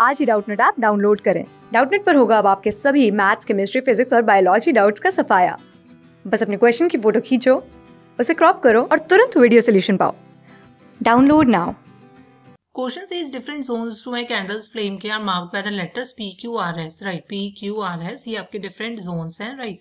आज ही Doubtnut app download करें डाउटनेट पर होगा अब आपके सभी मैथ्स केमिस्ट्री फिजिक्स और बायोलॉजी डाउट्स का सफाया बस अपने क्वेश्चन की फोटो खींचो उसे क्रॉप करो और तुरंत वीडियो सोल्यूशन पाओ download now Question says different zone to my candles flame के are mark by the letters P Q R S right P Q R S ये आपके डिफरेंट जोन्स हैं राइट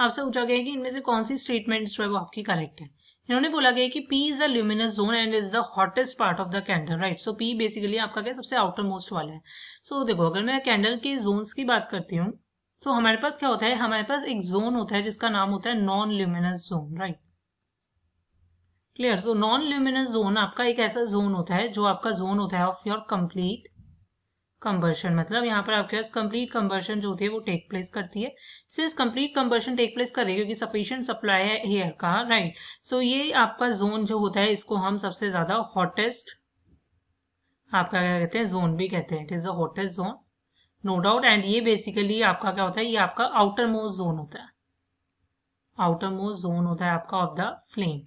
आपसे पूछा गया है कि इनमें से कौन सी स्टेटमेंट्स जो है वो आपकी करेक्ट है इन्होंने बोला गया कि P is the luminous zone and is the hottest part of the candle right so P basically आपका क्या सबसे आउटर मोस्ट वाला है सो so, देखो अगर मैं कैंडल के जोन्स की बात करती हूँ सो so, हमारे पास क्या होता है हमारे पास एक जोन होता है जिसका नाम होता है non luminous zone right clear so non luminous zone आपका एक ऐसा जोन होता है जो आपका जोन होता है ऑफ योर कंप्लीट कंबर्शन मतलब यहाँ पर आपके पास कंप्लीट कंबर्शन जो होती है वो टेक प्लेस करती है सिर्फ कंप्लीट कंबर्शन टेक प्लेस कर रही है क्योंकि सफिशियंट सप्लाई है हेयर का राइट सो so, ये आपका जोन जो होता है इसको हम सबसे ज्यादा हॉटेस्ट आपका क्या कहते हैं जोन भी कहते हैं it is the hottest zone no doubt and ये बेसिकली आपका क्या होता है ये आपका आउटर मोस्ट जोन होता है आउटर मोस्ट जोन होता है आपका of the flame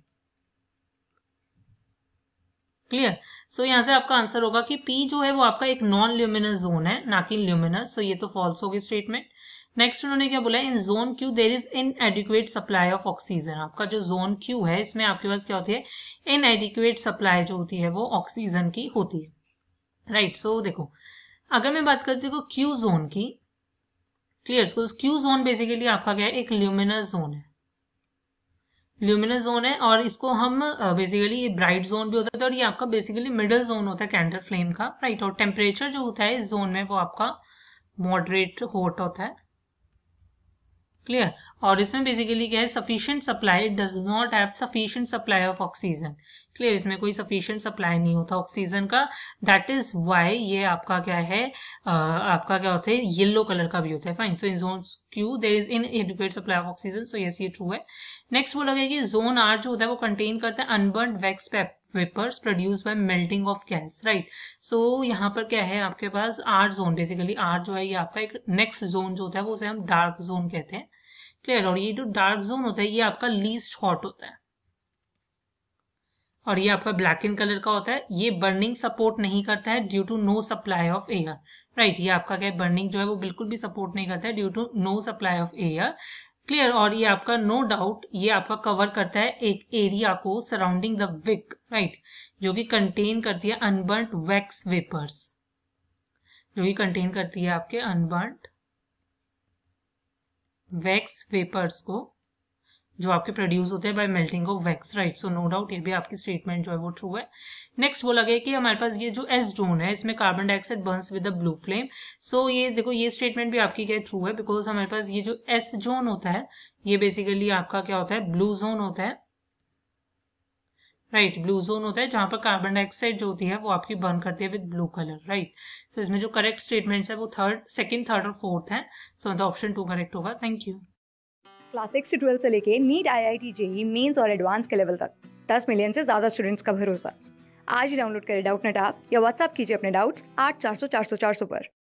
clear so यहाँ से आपका आंसर होगा कि पी जो है वो आपका एक नॉन ल्यूमिनस जोन है ना कि ल्यूमिनस सो ये तो फॉल्स होगी स्टेटमेंट नेक्स्ट उन्होंने क्या बोला in zone Q there is inadequate supply of oxygen आपका जो जोन क्यू है इसमें आपके पास क्या होती है इन एडिक्वेट सप्लाई जो होती है वो ऑक्सीजन की होती है राइट right, सो so, देखो अगर मैं बात करती हूँ क्यू जोन की क्लियर क्यू जोन बेसिकली आपका क्या है एक ल्यूमिनस जोन है ल्यूमिनस जोन है और इसको हम बेसिकली ये ब्राइट जोन भी होता है और ये आपका बेसिकली मिडल जोन होता है कैंडल फ्लेम का राइट और टेम्परेचर जो होता है इस जोन में वो आपका मॉडरेट होट होता है क्लियर और इसमें बेसिकली क्या है sufficient supply does not have sufficient supply of oxygen clear इसमें कोई सफिशियंट सप्लाई नहीं होता ऑक्सीजन का दैट इज वाई ये आपका क्या है uh, आपका क्या होता है येलो कलर का भी होता है fine so in zone Q there is in adequate supply of oxygen so yes ये ट्रू है नेक्स्ट वो लगे कि जोन आर जो होता है वो कंटेन करता है अनबर्न वैक्स पेप vapours produced by melting of gas right so यहाँ पर क्या है आपके पास आर जोन बेसिकली आर जो है ये आपका एक नेक्स्ट जोन जो होता है वो उसे हम डार्क जोन कहते हैं क्लियर और ये जो डार्क जोन होता है ये आपका लीस्ट हॉट होता है और ये आपका ब्लैक इन कलर का होता है ये बर्निंग सपोर्ट नहीं करता है due to no supply of air right ये आपका क्या है बर्निंग जो है वो बिल्कुल भी सपोर्ट नहीं करता है due to no supply of air clear और ये आपका नो no डाउट ये आपका कवर करता है एक एरिया को सराउंडिंग द विक राइट जो कि कंटेन करती है अनबर्ट वैक्स वेपर्स जो कि कंटेन करती है आपके अनबर्ट वैक्स वेपर्स को जो आपके प्रोड्यूस होते हैं by melting of wax right so no doubt ये भी आपकी स्टेटमेंट जो है वो ट्रू है नेक्स्ट बोला गया कि हमारे पास ये जो एस जोन है इसमें carbon dioxide burns with the blue flame so ये देखो ये स्टेटमेंट भी आपकी क्या ट्रू है बिकॉज हमारे पास ये जो एस जोन होता है ये बेसिकली आपका क्या होता है ब्लू जोन होता है राइट ब्लू जोन होता है जहां पर कार्बन डाइऑक्साइड जो होती है वो आपकी बर्न करती है with blue colour right so इसमें जो करेक्ट स्टेटमेंट्स है वो थर्ड सेकंड थर्ड और फोर्थ है so the option two correct होगा थैंक यू क्लास सिक्स से ट्वेल्थ से लेके NEET I I T JEE mains और एडवांस के लेवल तक दस मिलियन से ज़्यादा स्टूडेंट्स का भरोसा आज ही डाउनलोड करें डाउट नेट आप या व्हाट्सअप कीजिए अपने डाउट्स आठ चार सौ चार सौ चार सौ पर